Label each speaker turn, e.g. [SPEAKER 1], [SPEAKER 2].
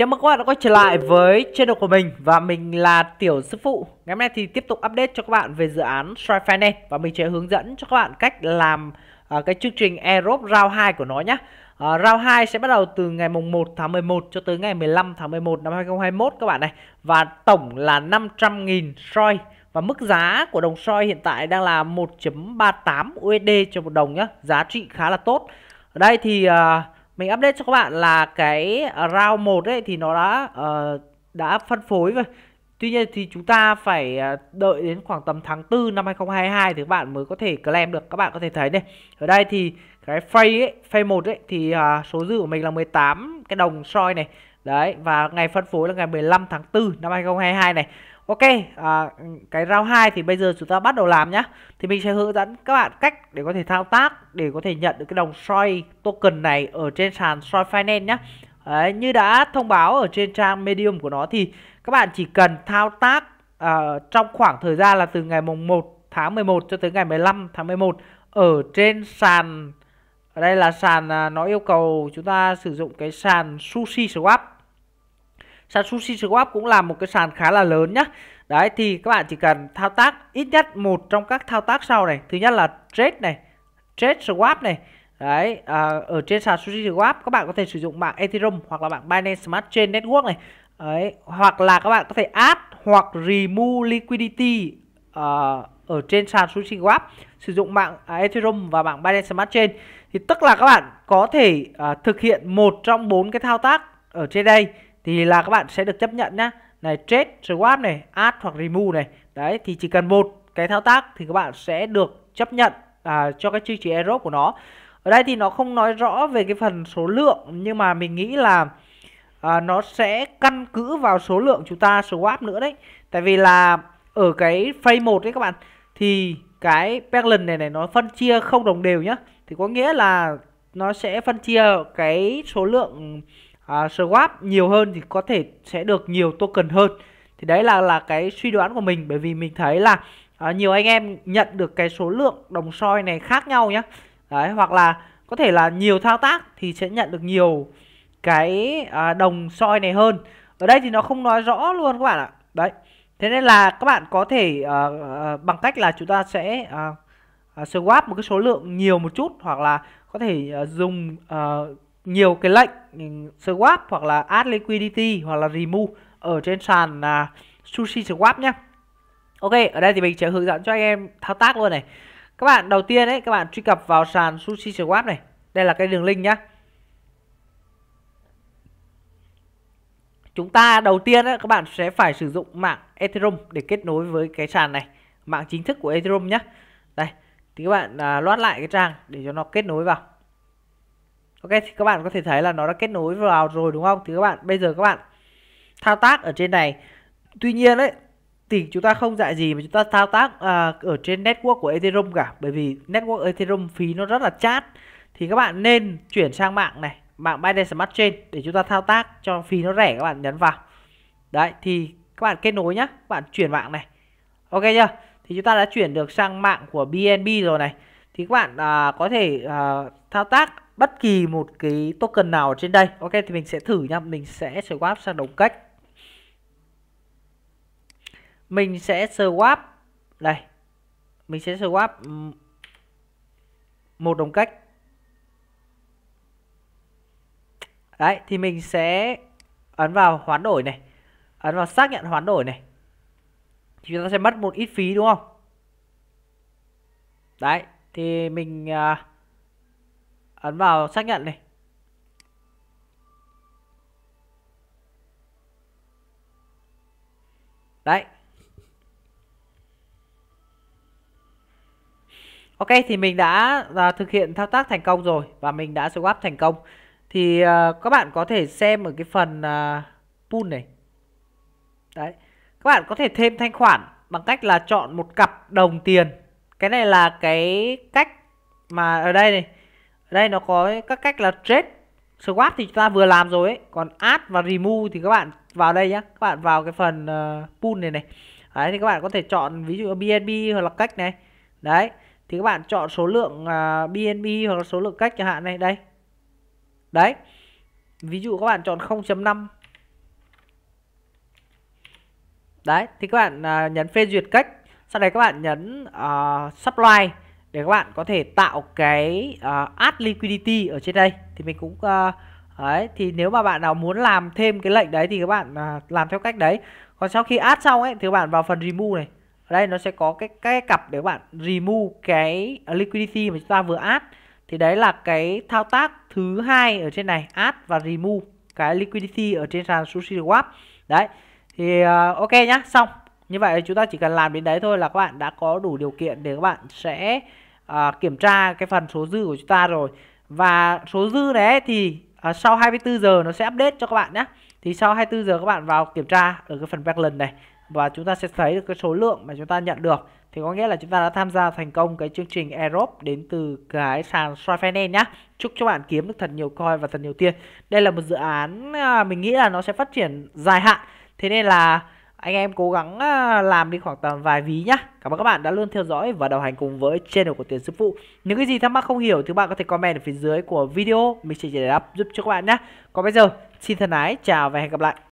[SPEAKER 1] Chào mừng các bạn đã quay trở lại với channel của mình và mình là Tiểu Sư Phụ Ngày hôm nay thì tiếp tục update cho các bạn về dự án Stripe Finance và mình sẽ hướng dẫn cho các bạn cách làm uh, cái chương trình Aerobe Round 2 của nó nhé uh, à, Round 2 sẽ bắt đầu từ ngày mùng 1 tháng 11 cho tới ngày 15 tháng 11 năm 2021 các bạn này và tổng là 500.000 soi và mức giá của đồng soi hiện tại đang là 1.38 USD cho một đồng nhé giá trị khá là tốt ở đây thì uh, mình update cho các bạn là cái round 1 ấy thì nó đã uh, đã phân phối rồi Tuy nhiên thì chúng ta phải ờ, đợi đến khoảng tầm tháng 4 năm 2022 thì các bạn mới có thể claim được. Các bạn có thể thấy đây Ở đây thì cái phay ấy, phay 1 ấy thì uh, số dư của mình là 18 cái đồng soi này. Đấy và ngày phân phối là ngày 15 tháng 4 năm 2022 này. Ok, à, cái round 2 thì bây giờ chúng ta bắt đầu làm nhá. Thì mình sẽ hướng dẫn các bạn cách để có thể thao tác để có thể nhận được cái đồng Soi token này ở trên sàn Soi Finance nhá. Đấy, như đã thông báo ở trên trang Medium của nó thì các bạn chỉ cần thao tác uh, trong khoảng thời gian là từ ngày mùng 1 tháng 11 cho tới ngày 15 tháng 11 ở trên sàn ở đây là sàn à, nó yêu cầu chúng ta sử dụng cái sàn sushi swap sàn sushi swap cũng là một cái sàn khá là lớn nhá đấy thì các bạn chỉ cần thao tác ít nhất một trong các thao tác sau này thứ nhất là trade này trade swap này đấy à, ở trên sàn sushi swap các bạn có thể sử dụng mạng ethereum hoặc là mạng binance smart chain network này đấy hoặc là các bạn có thể add hoặc remove liquidity uh, ở trên sàn sushi swap sử dụng mạng à, ethereum và mạng binance smart chain thì tức là các bạn có thể à, thực hiện một trong bốn cái thao tác ở trên đây thì là các bạn sẽ được chấp nhận nhá này trade swap này add hoặc remove này đấy thì chỉ cần một cái thao tác thì các bạn sẽ được chấp nhận à, cho cái chương trình Aerobe của nó ở đây thì nó không nói rõ về cái phần số lượng nhưng mà mình nghĩ là à, nó sẽ căn cứ vào số lượng chúng ta swap nữa đấy tại vì là ở cái phase một đấy các bạn thì cái Berlin này này nó phân chia không đồng đều nhá thì có nghĩa là nó sẽ phân chia cái số lượng à, swap nhiều hơn thì có thể sẽ được nhiều token hơn thì đấy là là cái suy đoán của mình bởi vì mình thấy là à, nhiều anh em nhận được cái số lượng đồng soi này khác nhau nhá đấy hoặc là có thể là nhiều thao tác thì sẽ nhận được nhiều cái à, đồng soi này hơn ở đây thì nó không nói rõ luôn các bạn ạ đấy Thế nên là các bạn có thể uh, bằng cách là chúng ta sẽ uh, uh, swap một cái số lượng nhiều một chút hoặc là có thể uh, dùng uh, nhiều cái lệnh swap hoặc là add liquidity hoặc là remove ở trên sàn uh, sushi swap nhé. Ok, ở đây thì mình sẽ hướng dẫn cho anh em thao tác luôn này. Các bạn đầu tiên ấy, các bạn truy cập vào sàn sushi swap này. Đây là cái đường link nhá chúng ta đầu tiên á, các bạn sẽ phải sử dụng mạng Ethereum để kết nối với cái sàn này mạng chính thức của Ethereum nhé đây thì các bạn à, loát lại cái trang để cho nó kết nối vào ok thì các bạn có thể thấy là nó đã kết nối vào rồi đúng không thì các bạn bây giờ các bạn thao tác ở trên này tuy nhiên đấy thì chúng ta không dạy gì mà chúng ta thao tác à, ở trên network của Ethereum cả bởi vì network Ethereum phí nó rất là chát thì các bạn nên chuyển sang mạng này mạng Binance Smart Chain để chúng ta thao tác cho phí nó rẻ các bạn nhấn vào đấy thì các bạn kết nối nhé các bạn chuyển mạng này ok chưa thì chúng ta đã chuyển được sang mạng của BNB rồi này thì các bạn à, có thể à, thao tác bất kỳ một cái token nào ở trên đây ok thì mình sẽ thử nhá mình sẽ swap sang đồng cách mình sẽ swap đây mình sẽ swap một đồng cách Đấy thì mình sẽ ấn vào hoán đổi này Ấn vào xác nhận hoán đổi này Thì chúng ta sẽ mất một ít phí đúng không Đấy thì mình à, ấn vào xác nhận này Đấy Ok thì mình đã à, thực hiện thao tác thành công rồi và mình đã swap thành công thì uh, các bạn có thể xem ở cái phần uh, pool này đấy các bạn có thể thêm thanh khoản bằng cách là chọn một cặp đồng tiền cái này là cái cách mà ở đây này ở đây nó có các cách là trade swap thì chúng ta vừa làm rồi ấy còn add và remove thì các bạn vào đây nhá các bạn vào cái phần uh, pool này này đấy thì các bạn có thể chọn ví dụ BNB hoặc là e cách này đấy thì các bạn chọn số lượng uh, BNB hoặc là số lượng e cách chẳng hạn này đây đấy ví dụ các bạn chọn 0.5 đấy thì các bạn à, nhấn phê duyệt cách sau đấy các bạn nhấn uh, supply để các bạn có thể tạo cái uh, add liquidity ở trên đây thì mình cũng uh, đấy thì nếu mà bạn nào muốn làm thêm cái lệnh đấy thì các bạn uh, làm theo cách đấy còn sau khi add xong ấy thì các bạn vào phần remove này ở đây nó sẽ có cái cái cặp để các bạn remove cái liquidity mà chúng ta vừa add thì đấy là cái thao tác thứ hai ở trên này add và remove cái liquidity ở trên sàn sushi swap đấy thì uh, ok nhá xong như vậy chúng ta chỉ cần làm đến đấy thôi là các bạn đã có đủ điều kiện để các bạn sẽ uh, kiểm tra cái phần số dư của chúng ta rồi và số dư đấy thì uh, sau 24 giờ nó sẽ update cho các bạn nhé thì sau 24 giờ các bạn vào kiểm tra ở cái phần backland này và chúng ta sẽ thấy được cái số lượng mà chúng ta nhận được thì có nghĩa là chúng ta đã tham gia thành công cái chương trình Aerobe đến từ cái sàn Soi nhá. Chúc cho bạn kiếm được thật nhiều coin và thật nhiều tiền. Đây là một dự án à, mình nghĩ là nó sẽ phát triển dài hạn. Thế nên là anh em cố gắng à, làm đi khoảng tầm vài ví nhá. Cảm ơn các bạn đã luôn theo dõi và đồng hành cùng với channel của Tiền Sư Phụ. Những cái gì thắc mắc không hiểu thì bạn có thể comment ở phía dưới của video. Mình sẽ giải đáp giúp cho các bạn nhá. Còn bây giờ, xin thân ái, chào và hẹn gặp lại.